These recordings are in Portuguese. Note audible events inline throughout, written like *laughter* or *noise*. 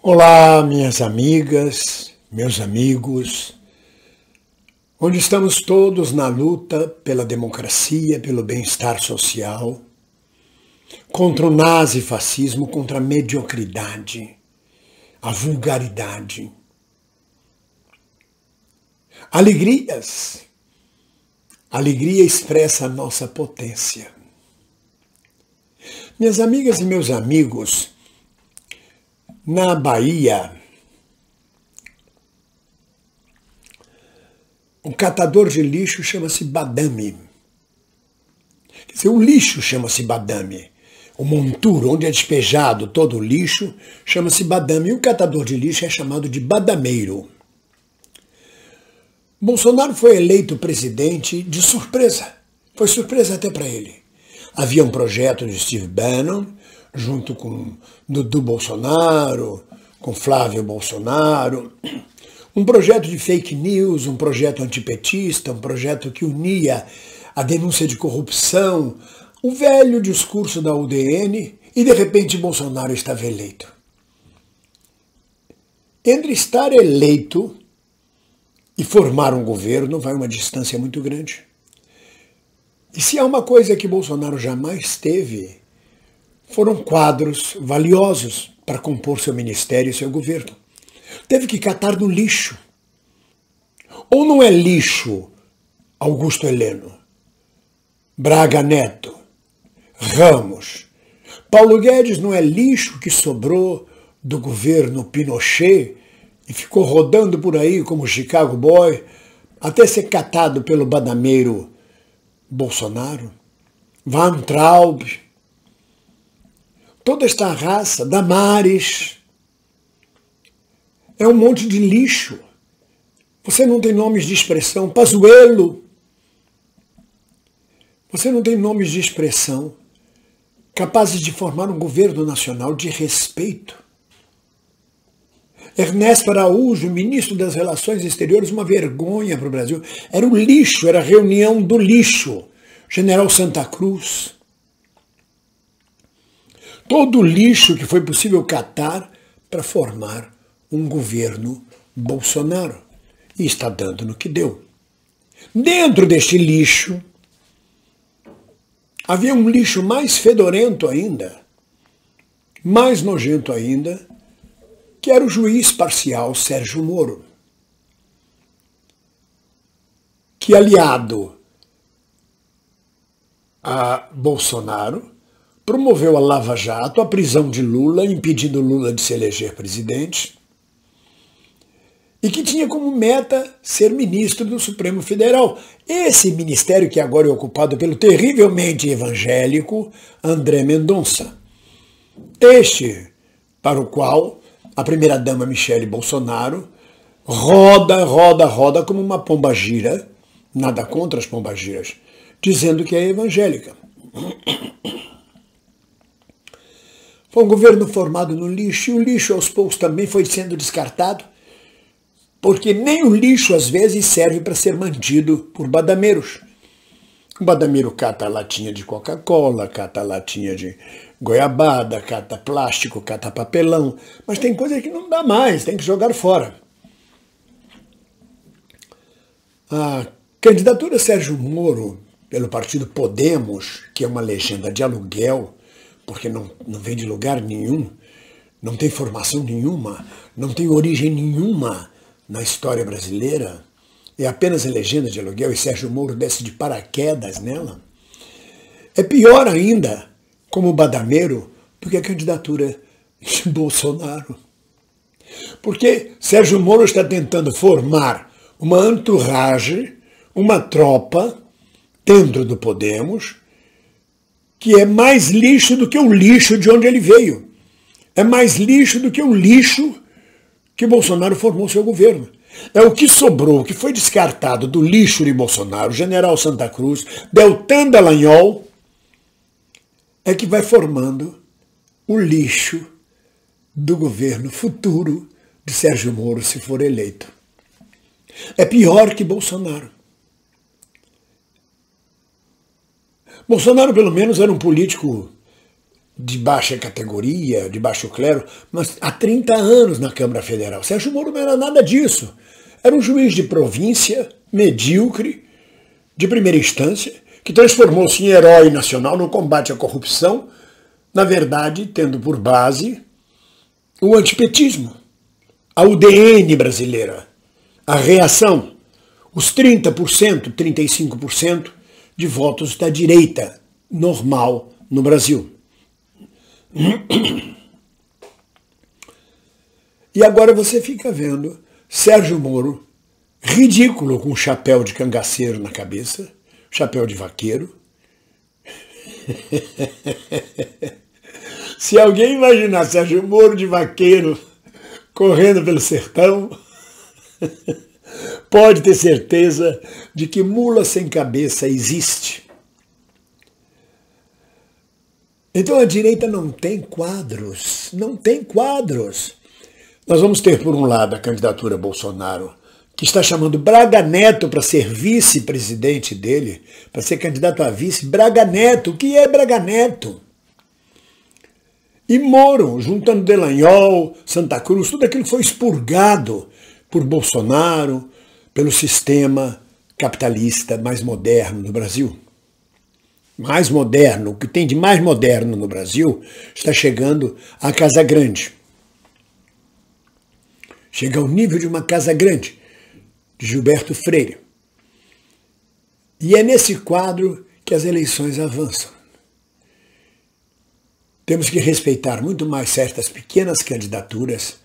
Olá, minhas amigas, meus amigos, onde estamos todos na luta pela democracia, pelo bem-estar social, contra o nazifascismo, contra a mediocridade, a vulgaridade. Alegrias. Alegria expressa a nossa potência. Minhas amigas e meus amigos, na Bahia. O catador de lixo chama-se badame. Quer dizer, o lixo chama-se badame. O monturo, onde é despejado todo o lixo, chama-se badame. E o catador de lixo é chamado de badameiro. Bolsonaro foi eleito presidente de surpresa. Foi surpresa até para ele. Havia um projeto de Steve Bannon junto com Dudu Bolsonaro, com Flávio Bolsonaro. Um projeto de fake news, um projeto antipetista, um projeto que unia a denúncia de corrupção, o velho discurso da UDN e de repente Bolsonaro estava eleito. Entre estar eleito e formar um governo vai uma distância muito grande. E se há uma coisa que Bolsonaro jamais teve, foram quadros valiosos para compor seu ministério e seu governo. Teve que catar do lixo. Ou não é lixo Augusto Heleno, Braga Neto, Ramos, Paulo Guedes não é lixo que sobrou do governo Pinochet e ficou rodando por aí como Chicago Boy até ser catado pelo banameiro Bolsonaro? Van Traub, toda esta raça, Damares, é um monte de lixo. Você não tem nomes de expressão, Pazuelo. Você não tem nomes de expressão capazes de formar um governo nacional de respeito. Ernesto Araújo, ministro das Relações Exteriores, uma vergonha para o Brasil. Era o lixo, era a reunião do lixo. General Santa Cruz todo o lixo que foi possível catar para formar um governo Bolsonaro. E está dando no que deu. Dentro deste lixo, havia um lixo mais fedorento ainda, mais nojento ainda, que era o juiz parcial Sérgio Moro, que aliado a Bolsonaro, promoveu a Lava Jato, a prisão de Lula, impedindo Lula de se eleger presidente, e que tinha como meta ser ministro do Supremo Federal. Esse ministério que agora é ocupado pelo terrivelmente evangélico André Mendonça. Este para o qual a primeira-dama Michele Bolsonaro roda, roda, roda como uma pomba gira, nada contra as pombagiras, dizendo que é evangélica. Foi um governo formado no lixo e o lixo aos poucos também foi sendo descartado, porque nem o lixo às vezes serve para ser mantido por badameiros. O badameiro cata a latinha de Coca-Cola, cata a latinha de goiabada, cata plástico, cata papelão, mas tem coisa que não dá mais, tem que jogar fora. A candidatura Sérgio Moro pelo partido Podemos, que é uma legenda de aluguel, porque não, não vem de lugar nenhum, não tem formação nenhuma, não tem origem nenhuma na história brasileira, é apenas a legenda de aluguel e Sérgio Moro desce de paraquedas nela. É pior ainda, como badameiro, do que a é candidatura de *laughs* Bolsonaro. Porque Sérgio Moro está tentando formar uma entourage, uma tropa dentro do Podemos, que é mais lixo do que o lixo de onde ele veio. É mais lixo do que o lixo que Bolsonaro formou seu governo. É o que sobrou, o que foi descartado do lixo de Bolsonaro, General Santa Cruz, Deltan Dallagnol, é que vai formando o lixo do governo futuro de Sérgio Moro se for eleito. É pior que Bolsonaro. Bolsonaro, pelo menos, era um político de baixa categoria, de baixo clero, mas há 30 anos na Câmara Federal. Sérgio Moro não era nada disso. Era um juiz de província, medíocre, de primeira instância, que transformou-se em herói nacional no combate à corrupção, na verdade, tendo por base o antipetismo, a UDN brasileira, a reação, os 30%, 35% de votos da direita normal no Brasil. E agora você fica vendo Sérgio Moro, ridículo com chapéu de cangaceiro na cabeça, chapéu de vaqueiro. *laughs* Se alguém imaginar Sérgio Moro de vaqueiro correndo pelo sertão. *laughs* pode ter certeza de que mula sem cabeça existe. Então a direita não tem quadros, não tem quadros. Nós vamos ter, por um lado, a candidatura Bolsonaro, que está chamando Braga Neto para ser vice-presidente dele, para ser candidato a vice. Braga Neto, o que é Braga Neto? E Moro, juntando Delanhol, Santa Cruz, tudo aquilo que foi expurgado por Bolsonaro, pelo sistema capitalista mais moderno do Brasil. Mais moderno, o que tem de mais moderno no Brasil está chegando à Casa Grande. Chega ao nível de uma Casa Grande, de Gilberto Freire. E é nesse quadro que as eleições avançam. Temos que respeitar muito mais certas pequenas candidaturas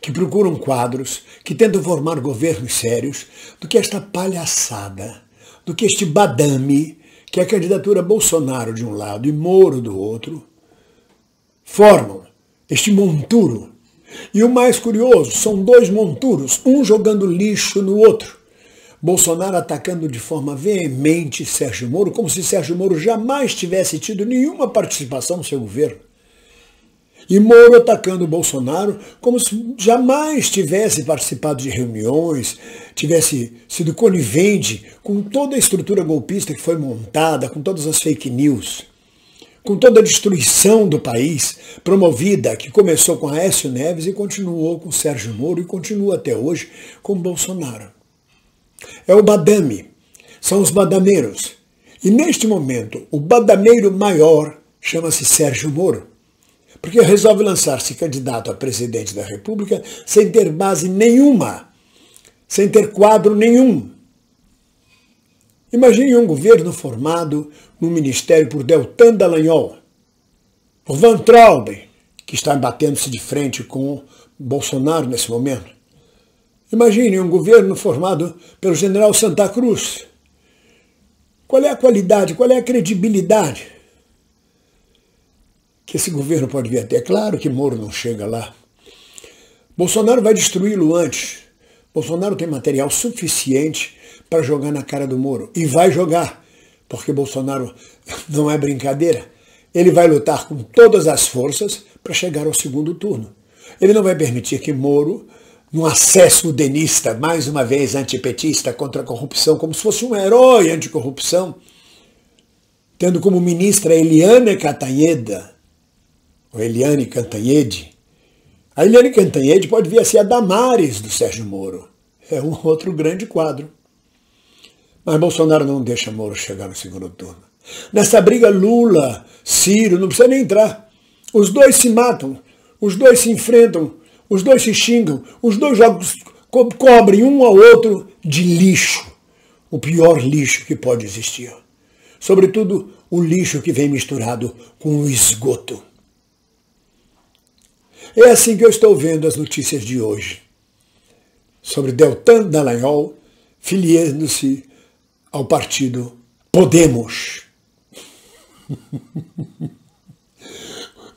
que procuram quadros, que tentam formar governos sérios, do que esta palhaçada, do que este badame, que é a candidatura Bolsonaro de um lado e Moro do outro, formam este monturo. E o mais curioso, são dois monturos, um jogando lixo no outro. Bolsonaro atacando de forma veemente Sérgio Moro, como se Sérgio Moro jamais tivesse tido nenhuma participação no seu governo. E Moro atacando Bolsonaro como se jamais tivesse participado de reuniões, tivesse sido conivente com toda a estrutura golpista que foi montada, com todas as fake news, com toda a destruição do país promovida, que começou com Aécio Neves e continuou com Sérgio Moro e continua até hoje com Bolsonaro. É o badame, são os badameiros. E neste momento, o badameiro maior chama-se Sérgio Moro porque resolve lançar-se candidato a presidente da República sem ter base nenhuma, sem ter quadro nenhum. Imagine um governo formado no ministério por Deltan Dallagnol, por Van Trauben, que está batendo-se de frente com Bolsonaro nesse momento. Imagine um governo formado pelo general Santa Cruz. Qual é a qualidade, qual é a credibilidade que esse governo pode vir até. É claro que Moro não chega lá. Bolsonaro vai destruí-lo antes. Bolsonaro tem material suficiente para jogar na cara do Moro. E vai jogar, porque Bolsonaro *laughs* não é brincadeira. Ele vai lutar com todas as forças para chegar ao segundo turno. Ele não vai permitir que Moro, num acesso denista, mais uma vez antipetista contra a corrupção, como se fosse um herói anticorrupção, tendo como ministra Eliana Catanheda, o Eliane Cantanhede. A Eliane Cantanhede pode vir a ser a Damares do Sérgio Moro. É um *laughs* outro grande quadro. Mas Bolsonaro não deixa Moro chegar no segundo turno. Nessa briga Lula, Ciro, não precisa nem entrar. Os dois se matam, os dois se enfrentam, os dois se xingam, os dois jogos co cobrem um ao outro de lixo. O pior lixo que pode existir. Sobretudo o lixo que vem misturado com o esgoto. É assim que eu estou vendo as notícias de hoje. Sobre Deltan Dallagnol filiando-se ao partido Podemos.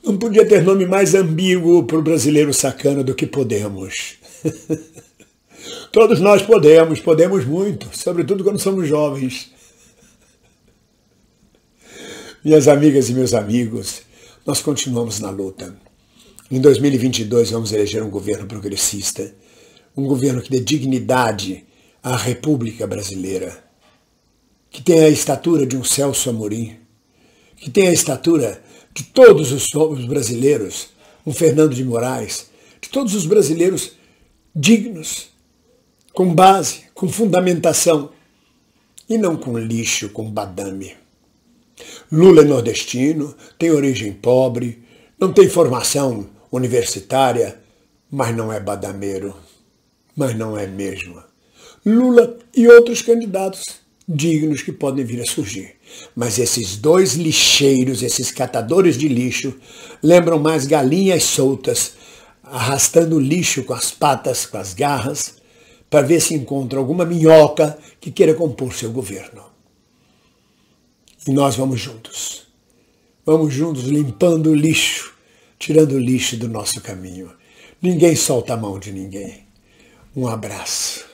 Não podia ter nome mais ambíguo para o brasileiro sacana do que Podemos. Todos nós podemos, podemos muito, sobretudo quando somos jovens. Minhas amigas e meus amigos, nós continuamos na luta. Em 2022, vamos eleger um governo progressista, um governo que dê dignidade à República Brasileira, que tenha a estatura de um Celso Amorim, que tenha a estatura de todos os brasileiros, um Fernando de Moraes, de todos os brasileiros dignos, com base, com fundamentação, e não com lixo, com badame. Lula é nordestino, tem origem pobre, não tem formação universitária, mas não é badameiro, mas não é mesmo. Lula e outros candidatos dignos que podem vir a surgir. Mas esses dois lixeiros, esses catadores de lixo, lembram mais galinhas soltas, arrastando lixo com as patas, com as garras, para ver se encontra alguma minhoca que queira compor seu governo. E nós vamos juntos. Vamos juntos limpando o lixo tirando o lixo do nosso caminho. Ninguém solta a mão de ninguém. Um abraço.